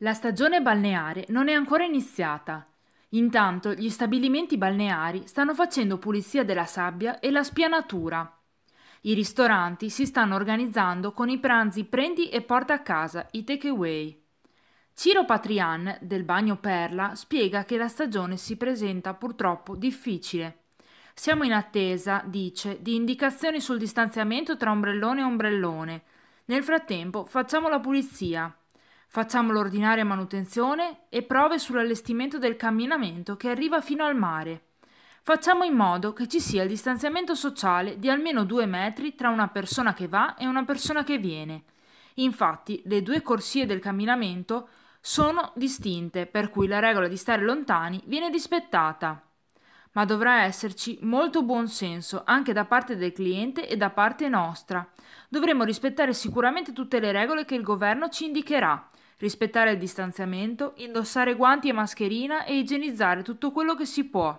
La stagione balneare non è ancora iniziata. Intanto gli stabilimenti balneari stanno facendo pulizia della sabbia e la spianatura. I ristoranti si stanno organizzando con i pranzi prendi e porta a casa, i takeaway. Ciro Patrian del Bagno Perla spiega che la stagione si presenta purtroppo difficile. Siamo in attesa, dice, di indicazioni sul distanziamento tra ombrellone e ombrellone. Nel frattempo facciamo la pulizia. Facciamo l'ordinaria manutenzione e prove sull'allestimento del camminamento che arriva fino al mare. Facciamo in modo che ci sia il distanziamento sociale di almeno due metri tra una persona che va e una persona che viene. Infatti, le due corsie del camminamento sono distinte, per cui la regola di stare lontani viene rispettata ma dovrà esserci molto buon senso anche da parte del cliente e da parte nostra. Dovremo rispettare sicuramente tutte le regole che il governo ci indicherà, rispettare il distanziamento, indossare guanti e mascherina e igienizzare tutto quello che si può.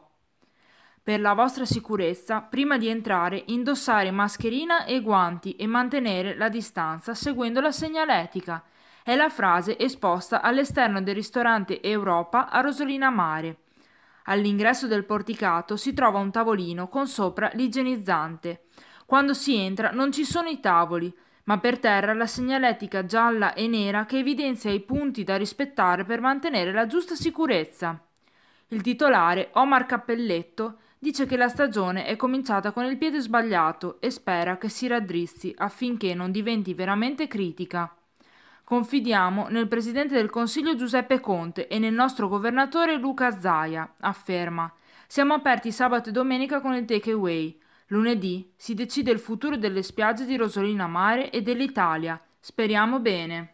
Per la vostra sicurezza, prima di entrare, indossare mascherina e guanti e mantenere la distanza seguendo la segnaletica. È la frase esposta all'esterno del ristorante Europa a Rosolina Mare. All'ingresso del porticato si trova un tavolino con sopra l'igienizzante. Quando si entra non ci sono i tavoli, ma per terra la segnaletica gialla e nera che evidenzia i punti da rispettare per mantenere la giusta sicurezza. Il titolare, Omar Cappelletto, dice che la stagione è cominciata con il piede sbagliato e spera che si raddrizzi affinché non diventi veramente critica. Confidiamo nel Presidente del Consiglio Giuseppe Conte e nel nostro governatore Luca Zaia, afferma. Siamo aperti sabato e domenica con il takeaway. Lunedì si decide il futuro delle spiagge di Rosolina Mare e dell'Italia. Speriamo bene.